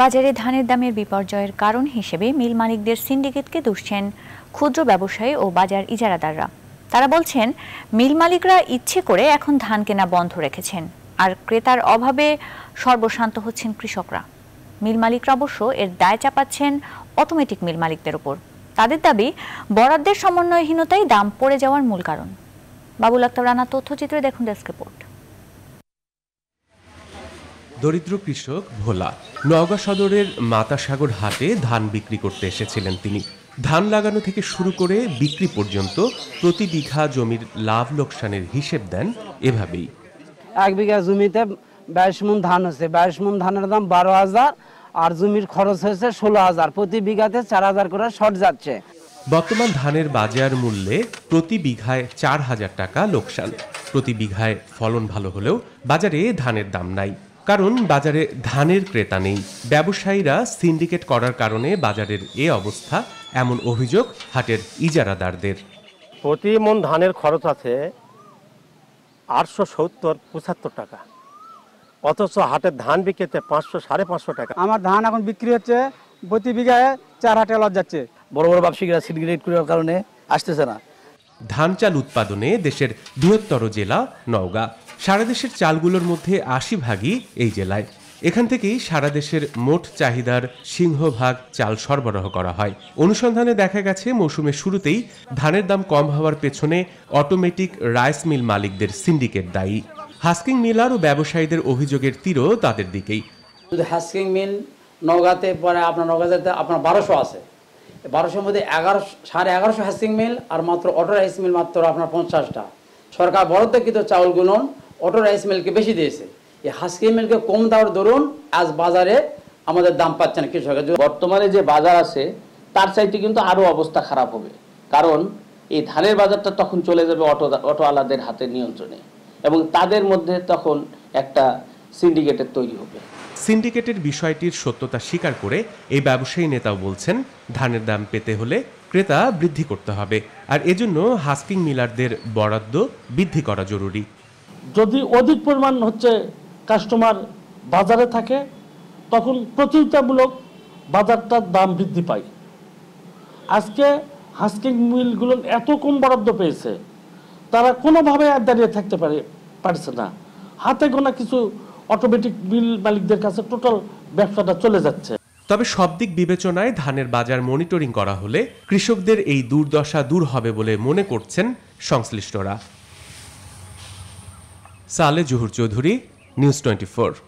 বাজারে ধানের দামের বিপর্যয়ের কারণ হিসেবে মিল মালিকদের সিন্ডিকেটকে দুষছেন ক্ষুদ্র ব্যবসায়ী ও বাজার ইজারাদাররা তারা বলছেন মিল মালিকরা ইচ্ছে করে এখন ধান কেনা বন্ধ রেখেছেন আর ক্রেতার অভাবে সর্বশান্ত হচ্ছেন কৃষকরা মিল মালিকরা অবশ্য এর দায় চাপাচ্ছেন অটোমেটিক মিল মালিকদের উপর তাদের দাবি বরাদ্দের সমন্বয়হীনতাই দাম পড়ে যাওয়ার মূল কারণ বাবুল আক্তার রানা তথ্যচিত্রে দেখুন ডেস্ক রিপোর্ট দরিদ্র কৃষক ভোলা নওগাঁ সদরের মাতাসাগর হাটে ধান বিক্রি করতে এসেছিলেন তিনি ধান লাগানো থেকে শুরু করে বিক্রি পর্যন্ত প্রতি বিঘা জমির লাভ লোকসানের হিসেব দেন এভাবেই এক বিঘা জমিতে বাইশ মন ধান হচ্ছে বাইশ মন ধানের দাম বারো হাজার আর জমির খরচ হয়েছে ষোলো হাজার প্রতি বিঘাতে চার হাজার করে শর্ট যাচ্ছে বর্তমান ধানের বাজার মূল্যে প্রতি বিঘায় চার হাজার টাকা লোকসান প্রতি বিঘায় ফলন ভালো হলেও বাজারে ধানের দাম নাই কারণ বাজারে ধানের ক্রেতা নেই ব্যবসায়ীরা সিন্ডিকেট করার কারণে বাজারের এ অবস্থা এমন অভিযোগ হাটের ইজারাদারদের প্রতি মন ধানের খরচ আছে আটশো সত্তর পঁচাত্তর টাকা অথচ হাটের ধান বিক্রিতে পাঁচশো সাড়ে পাঁচশো টাকা আমার ধান এখন বিক্রি হচ্ছে প্রতি বিঘায় চার হাটে লজ যাচ্ছে বড় বড় ব্যবসায়ীরা সিন্ডিকেট করার কারণে আসতেছে না ধান চাল উৎপাদনে দেশের বৃহত্তর জেলা নওগাঁ সারা দেশের চালগুলোর মধ্যে আশি ভাগই এই জেলায় এখান থেকেই সারা দেশের মোট চাহিদার সিংহভাগ চাল সরবরাহ করা হয় অনুসন্ধানে দেখা গেছে মৌসুমের শুরুতেই ধানের দাম কম হওয়ার পেছনে অটোমেটিক রাইস মিল মালিকদের সিন্ডিকেট দায়ী হাস্কিং মিলার ও ব্যবসায়ীদের অভিযোগের তীরও তাদের দিকেই হাস্কিং মিল নগাতে পরে আপনার নগাতে আপনার বারোশো আছে বারোশোর মধ্যে এগারো সাড়ে এগারোশো হাস্কিং মিল আর মাত্র অটো রাইস মিল মাত্র আপনার পঞ্চাশটা সরকার বরাদ্দকৃত চাউলগুলো অটো রাইস মিলকে বেশি দিয়েছে এই হাসকি মিলকে কম দেওয়ার দরুন আজ বাজারে আমাদের দাম পাচ্ছে না কৃষকের বর্তমানে যে বাজার আছে তার চাইতে কিন্তু আরও অবস্থা খারাপ হবে কারণ এই ধানের বাজারটা তখন চলে যাবে অটো অটোওয়ালাদের হাতে নিয়ন্ত্রণে এবং তাদের মধ্যে তখন একটা সিন্ডিকেটের তৈরি হবে সিন্ডিকেটের বিষয়টির সত্যতা স্বীকার করে এই ব্যবসায়ী নেতাও বলছেন ধানের দাম পেতে হলে ক্রেতা বৃদ্ধি করতে হবে আর এজন্য হাস্কিং মিলারদের বরাদ্দ বৃদ্ধি করা জরুরি যদি অধিক পরিমাণ হচ্ছে কাস্টমার বাজারে থাকে তখন প্রতিযোগিতামূলক বাজারটার দাম বৃদ্ধি পায় আজকে হাস্কিং মিলগুলো এত কম বরাদ্দ পেয়েছে তারা কোনোভাবে আর দাঁড়িয়ে থাকতে পারে পারছে না হাতে গোনা কিছু অটোমেটিক মিল মালিকদের কাছে টোটাল ব্যবসাটা চলে যাচ্ছে তবে সব দিক বিবেচনায় ধানের বাজার মনিটরিং করা হলে কৃষকদের এই দুর্দশা দূর হবে বলে মনে করছেন সংশ্লিষ্টরা সালে জুহুর চৌধুরী নিউজ টোয়েন্টি